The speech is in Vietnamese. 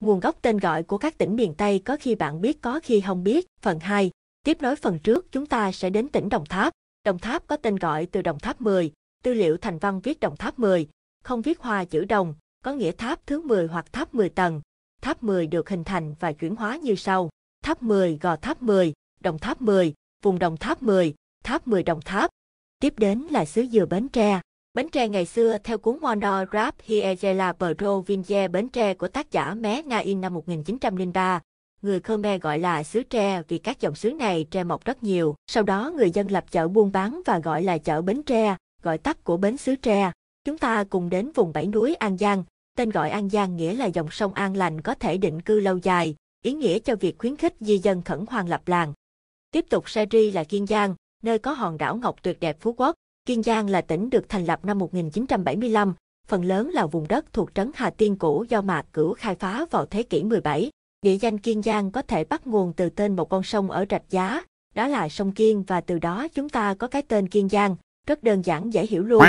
Nguồn gốc tên gọi của các tỉnh miền Tây có khi bạn biết có khi không biết. Phần 2. Tiếp nối phần trước chúng ta sẽ đến tỉnh Đồng Tháp. Đồng Tháp có tên gọi từ Đồng Tháp 10. Tư liệu Thành Văn viết Đồng Tháp 10, không viết hoa chữ đồng, có nghĩa tháp thứ 10 hoặc tháp 10 tầng. Tháp 10 được hình thành và chuyển hóa như sau. Tháp 10 Gò Tháp 10, Đồng Tháp 10, vùng Đồng Tháp 10, Tháp 10 Đồng Tháp. Tiếp đến là xứ Dừa Bến Tre. Bến Tre ngày xưa theo cuốn Mono Rap Hiegela vinje Bến Tre của tác giả Mé Nga In năm 1903. Người Khmer gọi là xứ tre vì các dòng xứ này tre mọc rất nhiều. Sau đó người dân lập chợ buôn bán và gọi là chợ Bến Tre, gọi tắt của bến xứ tre. Chúng ta cùng đến vùng bảy núi An Giang. Tên gọi An Giang nghĩa là dòng sông An lành có thể định cư lâu dài, ý nghĩa cho việc khuyến khích di dân khẩn hoang lập làng. Tiếp tục series là Kiên Giang, nơi có hòn đảo ngọc tuyệt đẹp Phú Quốc. Kiên Giang là tỉnh được thành lập năm 1975, phần lớn là vùng đất thuộc trấn Hà Tiên cũ do Mạc Cửu khai phá vào thế kỷ 17. Địa danh Kiên Giang có thể bắt nguồn từ tên một con sông ở Rạch Giá, đó là sông Kiên và từ đó chúng ta có cái tên Kiên Giang, rất đơn giản dễ hiểu luôn.